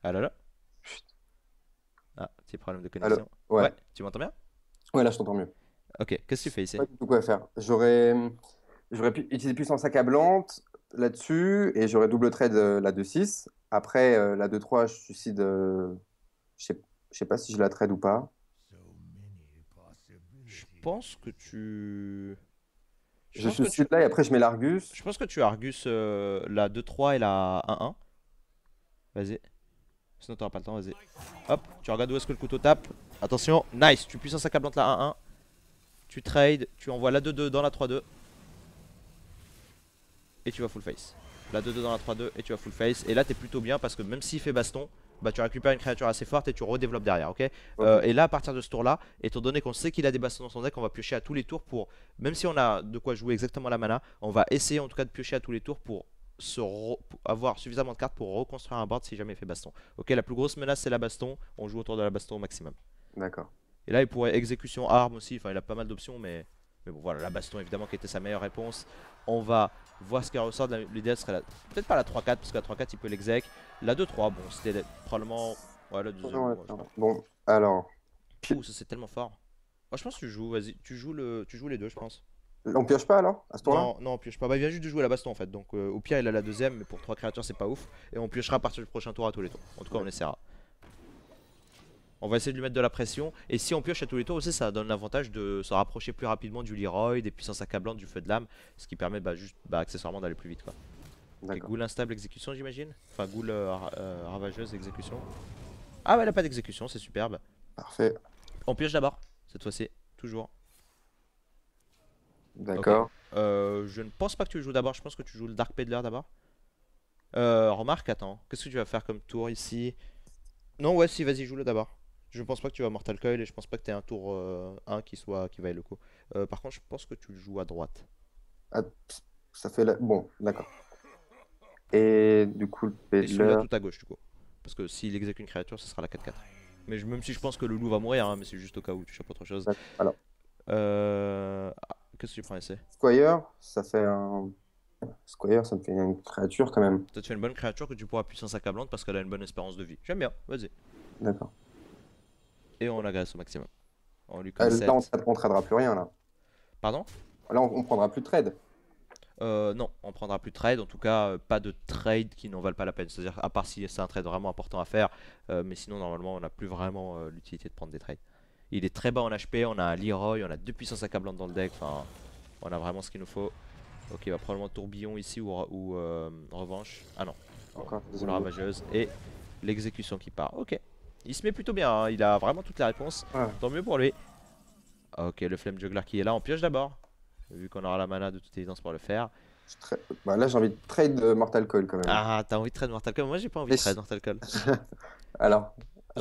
Ah là là Ah, petit problème de connexion. Ouais. Tu m'entends bien Ouais, là je t'entends mieux. Ok, qu'est-ce que tu fais ici Pas du tout quoi faire. J'aurais pu utiliser puissance accablante là-dessus et j'aurais double trade euh, la 2-6. Après, euh, la 2-3, je suicide. je sais pas si je la trade ou pas. Je pense que tu. Je, suis là et après je mets l'Argus. Je pense que tu Argus euh, la 2-3 et la 1-1. Vas-y. Sinon t'auras pas le temps, vas-y. Hop, tu regardes où est-ce que le couteau tape. Attention, nice, tu puisses puissances sac la 1-1. Tu trades, tu envoies la 2-2 dans la 3-2. Et tu vas full face. La 2-2 dans la 3-2 et tu vas full face. Et là t'es plutôt bien parce que même s'il fait baston, bah tu récupères une créature assez forte et tu redéveloppes derrière, ok, euh, Et là, à partir de ce tour-là, étant donné qu'on sait qu'il a des bastons dans son deck, on va piocher à tous les tours pour, même si on a de quoi jouer exactement la mana, on va essayer en tout cas de piocher à tous les tours pour avoir suffisamment de cartes pour reconstruire un board si jamais il fait baston. Ok, la plus grosse menace c'est la baston, on joue autour de la baston au maximum. D'accord. Et là il pourrait exécution arme aussi, enfin il a pas mal d'options mais... mais bon voilà, la baston évidemment qui était sa meilleure réponse. On va voir ce qui ressort. De L'idéal serait peut-être pas la 3-4, parce que la 3-4 il peut l'exec. La 2-3, bon, c'était probablement. Ouais, la 2 Bon, alors. Ouh, ça c'est tellement fort. Moi, je pense que tu joues, vas-y, tu, joues le... tu joues les deux, je pense. On pioche pas alors là non, non, on pioche pas. Bah, il vient juste de jouer la baston en fait. Donc, euh, au pire, il a la deuxième, mais pour trois créatures, c'est pas ouf. Et on piochera à partir du prochain tour à tous les tours. En tout cas, on essaiera. On va essayer de lui mettre de la pression. Et si on pioche à tous les tours aussi, ça donne l'avantage de se rapprocher plus rapidement du Leroy, des puissances accablantes, du feu de l'âme. Ce qui permet bah, juste bah, accessoirement d'aller plus vite. quoi. ghoul instable exécution, j'imagine. Enfin, ghoul euh, euh, ravageuse exécution. Ah, ouais, elle a pas d'exécution, c'est superbe. Parfait. On pioche d'abord, cette fois-ci, toujours. D'accord. Euh, je ne pense pas que tu joues d'abord, je pense que tu joues le Dark Peddler d'abord. Euh, remarque, attends, qu'est-ce que tu vas faire comme tour ici Non, ouais, si, vas-y, joue-le d'abord. Je pense pas que tu vas Mortal Coil et je pense pas que tu aies un tour 1 euh, qui, soit, qui vaille le coup. Euh, par contre, je pense que tu le joues à droite. Ah, ça fait la... Bon, d'accord. Et du coup, le tout à gauche, du coup. Parce que s'il exécute une créature, ce sera la 4-4. Mais même si je pense que le loup va mourir, hein, mais c'est juste au cas où, tu pas autre chose. Alors. Euh, ah, qu'est-ce que tu prends, essai Squire, ça fait un. Squire, ça me fait une créature quand même. Ça te une bonne créature que tu pourras puissance accablante parce qu'elle a une bonne espérance de vie. J'aime bien, vas-y. D'accord et on agresse au maximum. On euh, là, on ne tradera plus rien là. Pardon Là, on, prendra plus de trade. Euh, non, on prendra plus de trade, en tout cas euh, pas de trade qui n'en valent pas la peine. C'est-à-dire à part si c'est un trade vraiment important à faire, euh, mais sinon normalement on n'a plus vraiment l'utilité de prendre des trades. Il est très bas en HP, on a un Leroy, on a deux puissances accablantes dans le deck, enfin on a vraiment ce qu'il nous faut. Ok, il va probablement tourbillon ici ou, revanche. Ah non, ou la ravageuse et l'exécution qui part. Ok, il se met plutôt bien, hein. il a vraiment toutes les réponses. Tant mieux pour lui. Ok, le Flame Juggler qui est là, on pioche d'abord. Vu qu'on aura la mana de toute évidence pour le faire. Bah là j'ai envie de trade Mortal Call quand même. Ah, t'as envie de trade Mortal Call Moi j'ai pas envie de trade Mortal Call. Alors,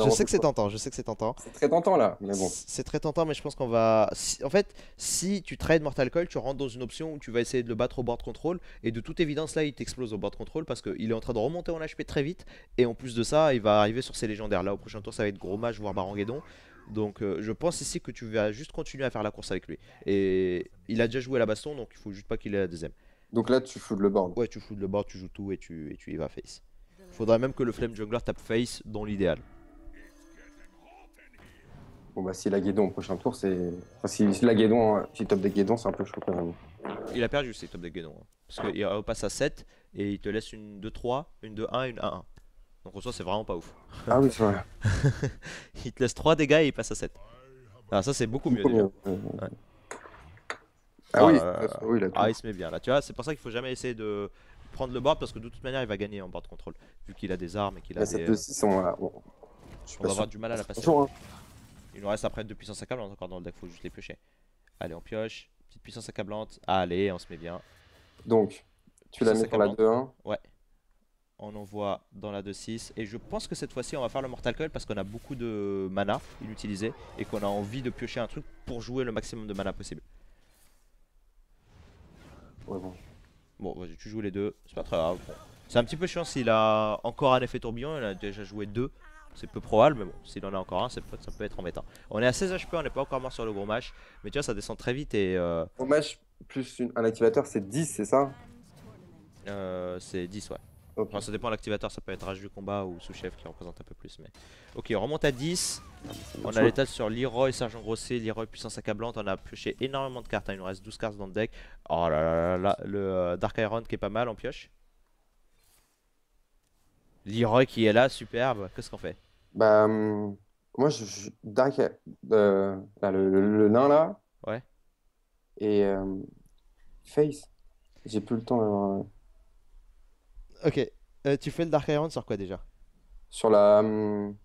je sais que c'est tentant, je sais que c'est tentant. C'est très tentant là, mais bon. C'est très tentant, mais je pense qu'on va. En fait, si tu trades Mortal Coil, tu rentres dans une option où tu vas essayer de le battre au board control, et de toute évidence là, il t'explose au board control parce qu'il est en train de remonter en HP très vite, et en plus de ça, il va arriver sur ses légendaires. Là, au prochain tour, ça va être gros mage, voire Baranguedon. Donc euh, je pense ici que tu vas juste continuer à faire la course avec lui. Et il a déjà joué à la baston, donc il faut juste pas qu'il ait la deuxième. Donc là, tu fous de le board. Ouais, tu fous de le board, tu joues tout et tu, et tu y vas face. Faudrait même que le Flame Jungler tape face dans l'idéal. Bon bah si la Guédon au prochain tour, c'est. Enfin, si, la Guédon, si hein, top des Guédon, c'est un peu chaud quand même. Il a perdu ses top des Guédon. Hein. Parce qu'il passe à 7 et il te laisse une 2-3, une 2-1 une 1-1. Donc en soi, c'est vraiment pas ouf. Ah oui, c'est vrai. il te laisse 3 dégâts et il passe à 7. Ah, ça, c'est beaucoup mieux. Déjà. Ah, oui, il a ah, ah il se met bien là, tu vois, c'est pour ça qu'il faut jamais essayer de prendre le board parce que de toute manière il va gagner en board contrôle vu qu'il a des armes et qu'il a des... 6 on, va... bon, on va avoir du mal à la passer. Bonjour, hein. Il nous reste après deux puissances accablantes encore dans le deck, faut juste les piocher. Allez, on pioche. Petite puissance accablante. Allez, on se met bien. Donc, tu la mets pour la 2-1 Ouais. On envoie dans la 2-6. Et je pense que cette fois-ci, on va faire le Mortal Coil parce qu'on a beaucoup de mana inutilisé et qu'on a envie de piocher un truc pour jouer le maximum de mana possible. Ouais, bon. Bon, vas-y, tu joues les deux. C'est pas très grave. C'est un petit peu chiant s'il a encore un effet tourbillon. Il a déjà joué deux. C'est peu probable, mais bon, s'il en a encore un, ça peut être embêtant. On est à 16 HP, on n'est pas encore mort sur le gros match, mais tu vois, ça descend très vite et. Euh... Gros match plus un activateur, c'est 10, c'est ça euh, C'est 10, ouais. ça dépend de l'activateur, ça peut être rage du combat ou sous-chef qui représente un peu plus. Mais Ok, on remonte à 10. On a l'état sur Leroy, Sergent Grosset, Leroy, puissance accablante. On a pioché énormément de cartes, hein. il nous reste 12 cartes dans le deck. Oh là là là, là. le euh, Dark Iron qui est pas mal, on pioche. Leroy qui est là, superbe. Qu'est-ce qu'on fait bah, hum, moi, je, Dark, euh, bah, le, nain là. Ouais. Et hum, Face. J'ai plus le temps. d'avoir... Euh, ok. Euh, tu fais le Dark Iron sur quoi déjà Sur la. Hum,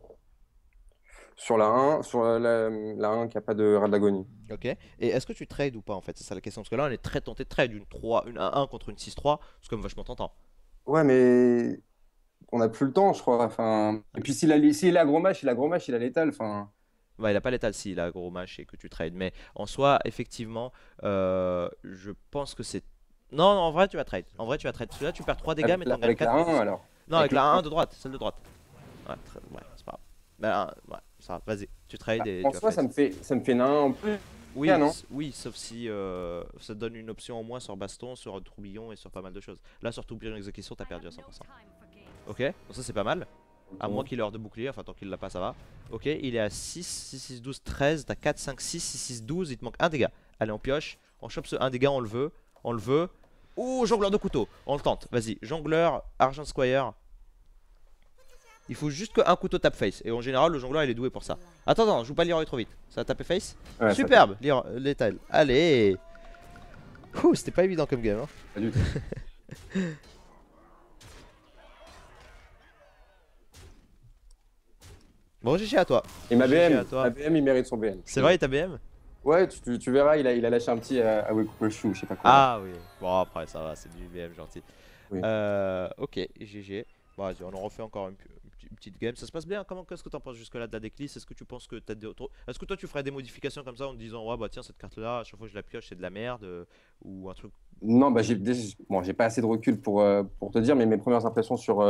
sur la 1, sur la, 1 qui a pas de d'agonie Ok. Et est-ce que tu trades ou pas en fait C'est ça la question. Parce que là, on est très tenté de trade. Une 3, une 1-1 contre une 6-3. C'est comme vachement tentant. Ouais, mais on n'a plus le temps, je crois. Enfin, et puis s'il a, s'il a gros match, il a gros match, il a l'étal. Enfin. Bah il n'a pas l'étal si il a gros match et que tu trades. Mais en soi, effectivement, euh, je pense que c'est. Non, non, en vrai, tu vas trade. En vrai, tu vas trade. Parce que là, tu perds 3 dégâts, mais t'en gagnes 4. Avec la 1, alors Non, avec, la 1 de droite, celle de droite. Ouais, ouais c'est pas grave. Bah, ouais, ça vas-y, tu trades et. Ah, en soi, ça me fait, ça me fait en plus. Oui, ah, oui, sauf si euh, ça te donne une option au moins sur baston, sur troublion et sur pas mal de choses. Là, sur troublion exécution, t'as perdu à 100%. Ok, ça c'est pas mal. À moins qu'il ait l'heure de bouclier, enfin tant qu'il l'a pas ça va. Ok, il est à 6, 6, 6, 12, 13, t'as 4, 5, 6, 6, 6, 12, il te manque un dégât. Allez on pioche, on chope ce 1 dégât, on le veut, on le veut. Oh jongleur de couteau, on le tente, vas-y, jongleur, argent squire. Il faut juste qu'un couteau tape face, et en général le jongleur il est doué pour ça. Attends, attends, je joue pas Leroy trop vite, ça a tapé face Superbe, l'étale, allez Ouh, c'était pas évident comme game hein. Bon, GG à toi. Et ma BM, ma BM, il mérite son BM. C'est vrai, ta BM Ouais, tu, verras, il a, il a lâché un petit euh, Shoe, ah je sais pas quoi. Ah oui, bon après ça va, c'est du BM gentil. Euh, ok, GG. Bon, on en refait encore une, petite game. Ça se passe bien Comment Qu'est-ce que t'en penses jusque-là de la decklist Est-ce que tu penses que t'as des Est-ce que toi tu ferais des modifications comme ça en disant ouais bah tiens cette carte là à chaque fois que je la pioche c'est de la merde euh, ou un truc Non bah j'ai bon j'ai pas assez de recul pour euh, pour te dire mais mes premières impressions sur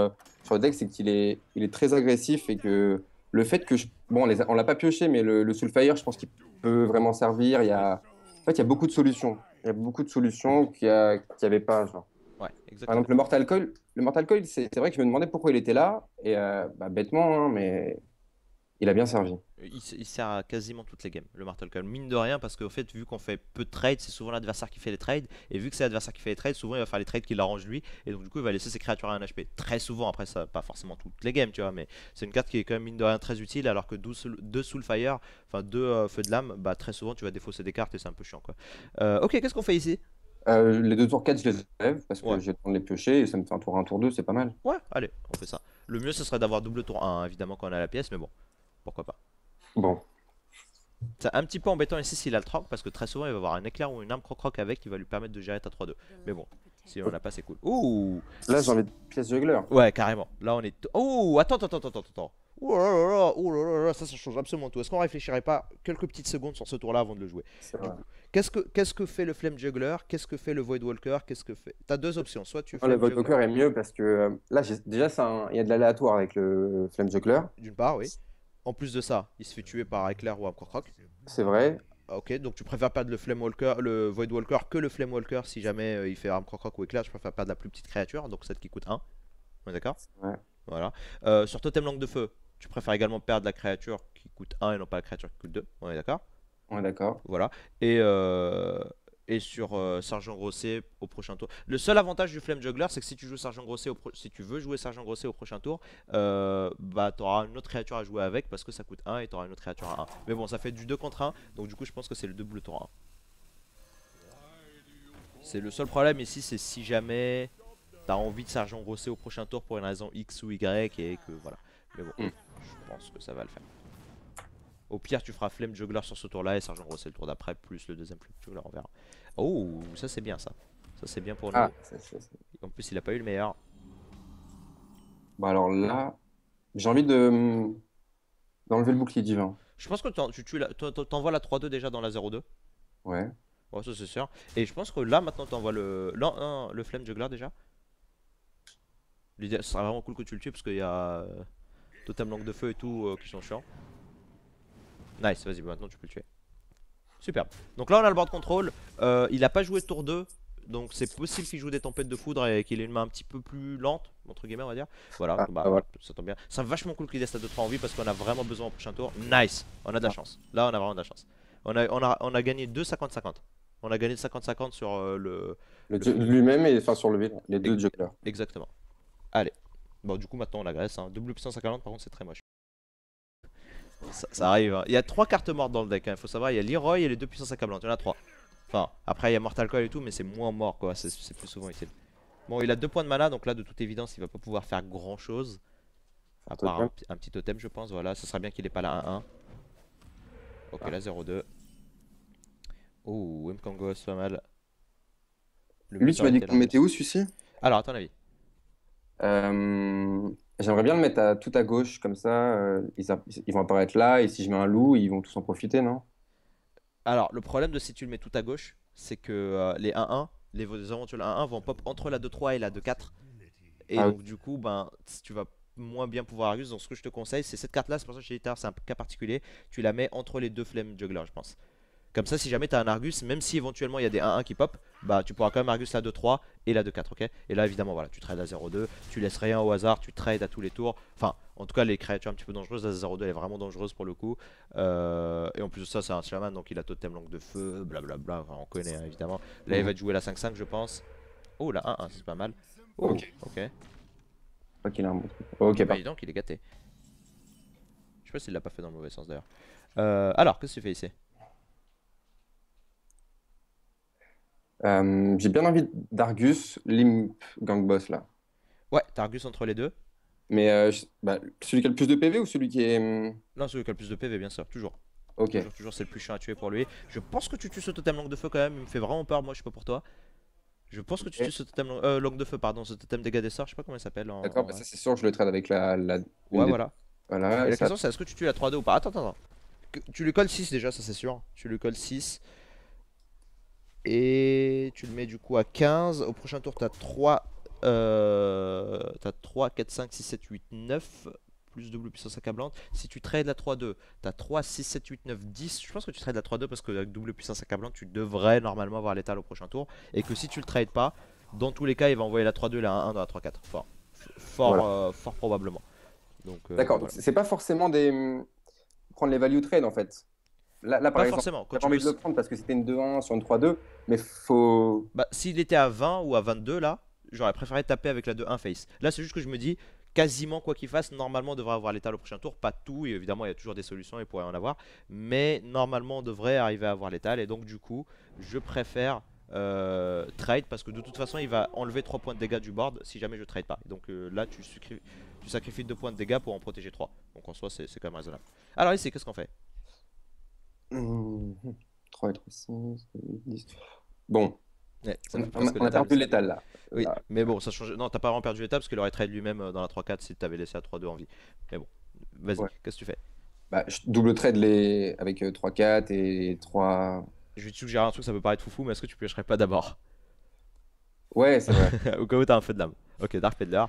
sur le deck c'est qu'il est il est très agressif et que le fait que je... bon, on les l'a pas pioché, mais le, le Soulfire, je pense qu'il peut vraiment servir. Il y a, en fait, il y a beaucoup de solutions. Il y a beaucoup de solutions qu'il n'y avait pas. Genre. Par exemple, le Mortal Coil, le Mortal Coil, c'est vrai que je me demandais pourquoi il était là. Et euh, bah, bêtement, hein, mais il a bien servi. Euh, il, sert à quasiment toutes les games, le Martel Mine de rien, parce qu'au fait, vu qu'on fait peu de trades, c'est souvent l'adversaire qui fait les trades. Et vu que c'est l'adversaire qui fait les trades, souvent il va faire les trades qui arrange lui. Et donc, du coup, il va laisser ses créatures à un HP. Très souvent, après, ça, pas forcément toutes les games, tu vois. Mais c'est une carte qui est quand même, mine de rien, très utile. Alors que deux, deux Soulfire, enfin deux euh, Feu de l'âme, bah, très souvent, tu vas défausser des cartes et c'est un peu chiant, quoi. Euh, ok, qu'est-ce qu'on fait ici les deux tours 4, je les lève parce que j'ai le temps de les piocher et ça me fait un tour 1, tour 2, c'est pas mal. Ouais, allez, on fait ça. Le mieux, ce serait d'avoir double tour 1, évidemment, quand on a la pièce, mais bon, pourquoi pas Bon. C'est un petit peu embêtant ici s'il a le troc parce que très souvent il va avoir un éclair ou une arme croc-croc avec qui va lui permettre de gérer ta 3-2. Mais bon, si on l'a pas, c'est cool. Ouh Là j'ai envie de pièce juggler. Ouais, carrément. Là on est. Ouh, Attends, attends, attends, attends, attends. Ouh là là, là, ça, ça change absolument tout. Est-ce qu'on réfléchirait pas quelques petites secondes sur ce tour-là avant de le jouer Qu'est-ce que qu'est-ce que fait le Flame Juggler Qu'est-ce que fait le Void Walker Qu'est-ce que fait T'as deux options. Soit tu. Oh, fais le Void Walker est mieux parce que euh, là déjà il y a de l'aléatoire avec le Flame Juggler. D'une part, oui. En plus de ça, il se fait tuer par Éclair ou Croc. C'est vrai. Ok, donc tu préfères perdre le Flame Walker, le Void Walker que le Flame Walker si jamais euh, il fait Arm Croc ou Éclair. Tu préfères perdre la plus petite créature, donc celle qui coûte 1. On est d'accord Ouais. Voilà. Euh, sur Totem Langue de Feu, tu préfères également perdre la créature qui coûte 1 et non pas la créature qui coûte 2. On est d'accord On est d'accord. Voilà. Et euh, et sur Sargent euh, Sergent Grosset au prochain tour. Le seul avantage du Flame Juggler, c'est que si tu joues Sergent si tu veux jouer Sergent Grosset au prochain tour, euh, bah t'auras une autre créature à jouer avec parce que ça coûte 1 et t'auras une autre créature à 1. Mais bon, ça fait du 2 contre 1, donc du coup je pense que c'est le double tour 1. C'est le seul problème ici, c'est si jamais t'as envie de Sergent Grosset au prochain tour pour une raison X ou Y et que voilà. Mais bon, hmm. je pense que ça va le faire. Au pire, tu feras flemme juggler sur ce tour-là et Sergent c'est le tour d'après, plus le deuxième flemme juggler, on verra. Oh, ça c'est bien ça. Ça c'est bien pour nous. Ah, en plus, il a pas eu le meilleur. Bah alors là, j'ai envie de hum, d'enlever le bouclier divin. Je pense que tu, tu t'envoies la, la 3-2 déjà dans la 0-2. Ouais. Ouais, ça c'est sûr. Et je pense que là maintenant t'envoies le. le flemme juggler déjà. L'idée, ça serait vraiment cool que tu le tues parce qu'il y a euh, totem langue de feu et tout euh, qui sont chiants. Nice, vas-y, bah, maintenant tu peux le tuer. Super, Donc là, on a le board control. Euh, il n'a pas joué tour 2. Donc c'est possible qu'il joue des tempêtes de foudre et qu'il ait une main un petit peu plus lente, entre guillemets, on va dire. Voilà, ah, bah, ça tombe bien. C'est vachement cool qu'il laisse à 2-3 en vie parce qu'on a vraiment besoin au prochain tour. Nice, on a de la ah. chance. Là, on a vraiment de la chance. On a, on a, on a gagné 2 50-50. On a gagné 50-50 sur euh, le. Lui-même et enfin sur le les deux jokers. Exactement. Allez. Bon, du coup, maintenant on agresse. Hein. Double puissance à par contre, c'est très moche. Ça, arrive. Hein. Il y a trois cartes mortes dans le deck. Hein. Il faut savoir, il y a Leroy et les deux puissances accablantes. Il y en a trois. Enfin, après, il y a Mortal Coil et tout, mais c'est moins mort quoi. C'est plus souvent utile. Bon, il a deux points de mana, donc là, de toute évidence, il va pas pouvoir faire grand chose. À part un, petit totem, je pense. Voilà, ce serait bien qu'il est pas ah. là 1-1. Ok, là 0-2. Oh, Mkangos, pas mal. Lui, tu m'as dit qu'on mettait où celui-ci Alors, à ton avis euh, j'aimerais bien le mettre tout à gauche, comme ça, euh, ils, vont apparaître là, et si je mets un loup, ils vont tous en profiter, non Alors, le problème de si tu le mets tout à gauche, c'est que euh, les 1-1, les éventuels 1-1 vont pop entre la 2-3 et la 2-4. Et ah donc, du coup, ben, tu vas moins bien pouvoir Argus. Donc, ce que je te conseille, c'est cette carte-là, c'est pour ça que je dit c'est un cas particulier. Tu la mets entre les deux flemmes Juggler, je pense. Comme ça, si jamais t'as un Argus, même si éventuellement il y a des 1-1 qui pop, bah tu pourras quand même Argus la 2-3 et la 2-4, ok Et là, évidemment, voilà, tu trades à 0-2, tu laisses rien au hasard, tu trades à tous les tours. Enfin, en tout cas, les créatures un petit peu dangereuses, la 0-2 elle est vraiment dangereuse pour le coup. Euh, et en plus de ça, c'est un shaman, donc il a totem langue de feu, blablabla, on connaît hein, évidemment. Là, il va jouer la 5-5, je pense. Oh, la 1-1, c'est pas mal. Oh, ok. Ok, a bon ok, bah, donc, il est gâté. Je sais pas s'il l'a pas fait dans le mauvais sens d'ailleurs. Euh, alors, qu'est-ce que tu fais ici Euh, j'ai bien envie d'Argus, Limp, gang boss là. Ouais, t'as entre les deux. Mais euh, bah, celui qui a le plus de PV ou celui qui est. Hum, non, celui qui a le plus de PV, bien sûr, toujours. Ok. Toujours, toujours, c'est le plus chiant à tuer pour lui. Je pense que tu tues ce totem langue de feu quand même, il me fait vraiment peur, moi, je suis pas pour toi. Je pense que tu tues ce totem euh, langue de feu, pardon, ce totem dégâts des sorts, je sais pas comment il s'appelle. En... D'accord, bah, ça c'est sûr, je le trade avec la. ouais, voilà. la question, c'est est-ce que tu tues la 3D ou pas Attends, attends, Tu lui colles 6 déjà, ça c'est sûr. Tu lui colles 6. Et tu le mets du coup à 15. Au prochain tour, tu as 3. Euh, 3, 4, 5, 6, 7, 8, 9 plus double puissance accablante. Si tu trades la 3-2, t'as 3, 6, 7, 8, 9, 10. Je pense que tu trades la 3-2 parce que avec double puissance accablante, tu devrais normalement avoir l'étale au prochain tour. Et que si tu le trades pas, dans tous les cas, il va envoyer la 3-2 et la 1-1 dans la 3-4. Fort, fort, euh, fort probablement. Euh, D'accord, donc c'est pas forcément des. prendre les value trade en fait. Là, par exemple, forcément. Quand envie de le prendre parce que c'était une 2-1 sur une 3-2, mais faut. Bah, s'il était à 20 ou à 22, là, j'aurais préféré taper avec la 2-1 face. Là, c'est juste que je me dis, quasiment quoi qu'il fasse, normalement on devrait avoir l'étal au prochain tour. Pas tout, et évidemment il y a toujours des solutions, il pourrait en avoir. Mais normalement on devrait arriver à avoir l'étal. Et donc du coup, je préfère euh, trade parce que de toute façon il va enlever 3 points de dégâts du board si jamais je trade pas. Donc euh, là tu, tu sacrifies 2 points de dégâts pour en protéger 3. Donc en soi c'est quand même raisonnable. Alors ici, qu'est-ce qu'on fait 3 mmh. et 3, 10. Bon. Ouais, on, a perdu l'étal là. Oui, ah. mais bon, ça change. Non, t'as pas vraiment perdu l'étal parce qu'il aurait trade lui-même euh, dans la 3-4 si t'avais laissé à 3-2 en vie. Mais bon, vas-y, qu'est-ce que tu fais bah, je double trade les... avec 3-4 euh, et 3. Je vais te suggérer un truc, ça peut paraître foufou, mais est-ce que tu piocherais pas d'abord Ouais, c'est vrai. Au cas où t'as un feu de lame. Ok, Dark Peddler.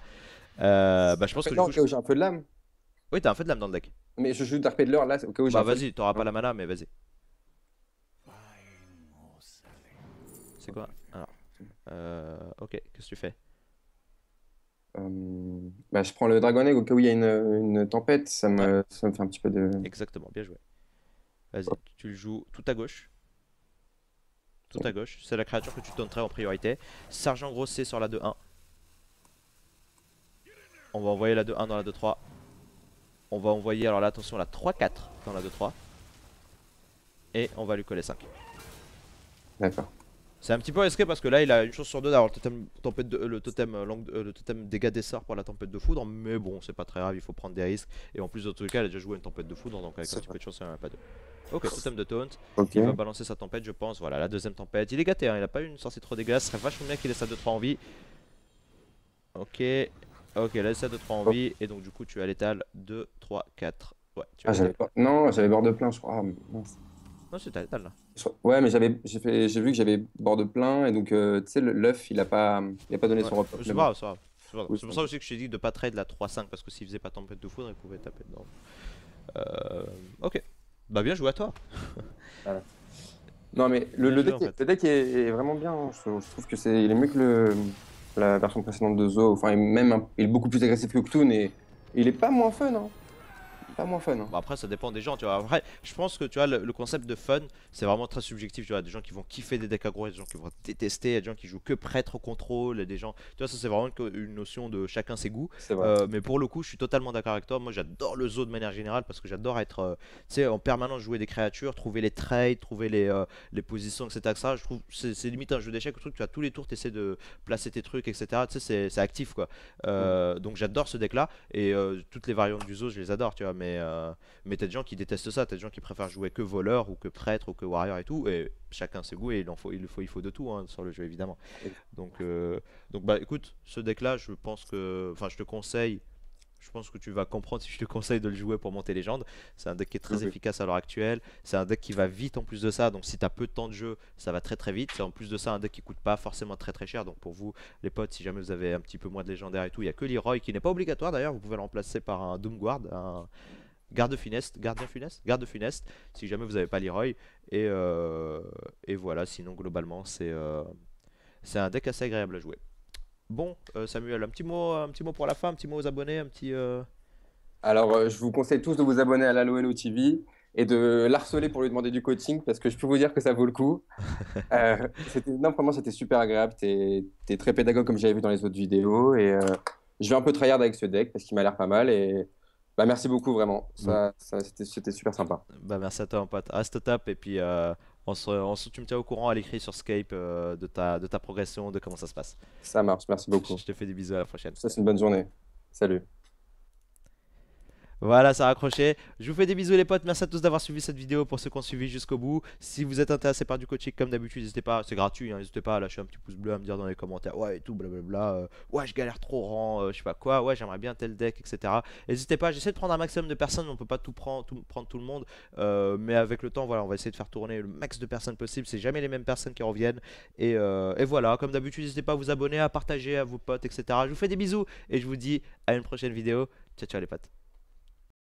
Euh, bah, je pense que. j'ai un feu de lame. Oui, t'as un feu de lame dans le deck. Mais je joue Dark Peddler là, au cas où Bah vas-y, t'auras pas la mana, mais vas-y. C'est quoi Alors. Euh, ok, qu'est-ce que tu fais euh, bah, Je prends le Dragon Egg au cas où il y a une, tempête, ça me, me, fait un petit peu de. Exactement, bien joué. Vas-y, tu le joues tout à gauche. Tout à gauche, c'est la créature que tu donnerais en priorité. Sergent Grosset sur la 2-1. On va envoyer la 2-1 dans la 2-3. On va envoyer, alors là attention, la 3-4 dans la 2-3. Et on va lui coller 5. D'accord. C'est un petit peu risqué parce que là il a une chance sur deux d'avoir le totem, tempête euh, euh, le, totem, dégâts des sorts pour la tempête de foudre, mais bon c'est pas très grave, il faut prendre des risques. Et en plus dans tous les cas il a déjà joué une tempête de foudre donc avec un petit peu de chance il en a pas deux. Ok, totem de taunt, il va balancer sa tempête je pense, voilà la deuxième tempête. Il est gâté, hein, il a pas eu une sortie trop dégâts, ce serait vachement bien qu'il ait sa 2-3 en vie. Ok, Ok, là ça de 3 en vie et donc du coup tu as l'étal 2, 3, 4. Ouais, tu ah, j'avais Non, j'avais bord de plein, je crois. Ah, non, c'est à l'étale là. Ouais, mais j'avais, j'ai, fait... j'ai vu que j'avais bord de plein et donc euh, tu sais, l'œuf il a pas, pas donné son repos. C'est pas C'est pour ça aussi que je t'ai dit de pas trade la 3-5 parce que s'il faisait pas tempête de foudre, il pouvait taper dedans. Euh... Ok. Bah bien joué à toi. Non mais le, deck, est, vraiment bien. Je, je trouve que c'est il est mieux que le la version précédente de Zo. Enfin, il est, même, il est beaucoup plus agressif que Cthulhu et il est pas moins fun. non hein pas moins fun. Hein. Bah, après, ça dépend des gens, tu vois. Après, je pense que tu vois, le, concept de fun, c'est vraiment très subjectif, tu vois. Des gens qui vont kiffer des decks aggro, des gens qui vont détester, des gens qui jouent que prêtre au contrôle, des gens. Tu vois, ça c'est vraiment une notion de chacun ses goûts. Euh, mais pour le coup, je suis totalement d'accord avec toi. Moi, j'adore le zoo de manière générale parce que j'adore être, euh, tu sais, en permanence jouer des créatures, trouver les trades, trouver les, euh, les positions, etc. etc je trouve c'est limite un jeu d'échecs, truc. Tu as tous les tours, tu essaies de placer tes trucs, etc. Tu sais, c'est actif quoi. Mm. Donc j'adore ce deck là et toutes les variantes du zoo, je les adore, tu vois. Euh, mais, t'as des gens qui détestent ça, t'as des gens qui préfèrent jouer que voleur ou que prêtre ou que warrior et tout, et chacun ses goûts et il faut, il faut, il faut de tout hein, sur le jeu évidemment. Donc, euh, donc bah écoute, ce deck là, je pense que, enfin je te conseille je pense que tu vas comprendre si je te conseille de le jouer pour monter légende. C'est un deck qui est très efficace à l'heure actuelle. C'est un deck qui va vite en plus de ça. Donc si tu as peu de temps de jeu, ça va très très vite. C'est en plus de ça un deck qui coûte pas forcément très très cher. Donc pour vous, les potes, si jamais vous avez un petit peu moins de légendaire et tout, il n'y a que Leroy qui n'est pas obligatoire d'ailleurs. Vous pouvez le remplacer par un Doomguard, un, garde funeste, gardien funeste, garde funeste, si jamais vous n'avez pas Leroy. Euh, et, voilà, sinon globalement, euh, c'est un deck assez agréable à jouer. Bon, euh, Samuel, un petit, mot, un petit mot pour la fin, un petit mot aux abonnés, un petit. Euh. Alors, euh, je vous conseille tous de vous abonner à l'Allo TV et de l'harceler pour lui demander du coaching parce que je peux vous dire que ça vaut le coup. euh, non, vraiment, c'était super agréable. Tu es, très pédagogue comme j'avais vu dans les autres vidéos. Et je vais un peu tryhard avec ce deck parce qu'il m'a l'air pas mal. Et bah, merci beaucoup, vraiment. c'était super sympa. Bah, merci à toi, en pote. ce top et puis. On se, tu me tiens au courant à l'écrit sur Skype euh, de, ta, de ta progression, de comment ça se passe. Ça marche, merci beaucoup. Je te fais des bisous à la prochaine. Ça, c'est une bonne journée. Salut. Voilà, ça a raccroché. Je vous fais des bisous les potes. Merci à tous d'avoir suivi cette vidéo pour ceux qui ont suivi jusqu'au bout. Si vous êtes intéressé par du coaching comme d'habitude, n'hésitez pas, c'est gratuit, hein. n'hésitez pas à lâcher un petit pouce bleu, à me dire dans les commentaires, ouais et tout, blablabla, euh, ouais je galère trop rang, euh, je sais pas quoi, ouais j'aimerais bien tel deck, etc. N'hésitez pas, j'essaie de prendre un maximum de personnes, on peut pas tout prendre tout, prendre tout le monde, euh, mais avec le temps, voilà, on va essayer de faire tourner le max de personnes possible, c'est jamais les mêmes personnes qui reviennent. Et, voilà, comme d'habitude, n'hésitez pas à vous abonner, à partager à vos potes, etc. Je vous fais des bisous et je vous dis à une prochaine vidéo. Ciao ciao les potes.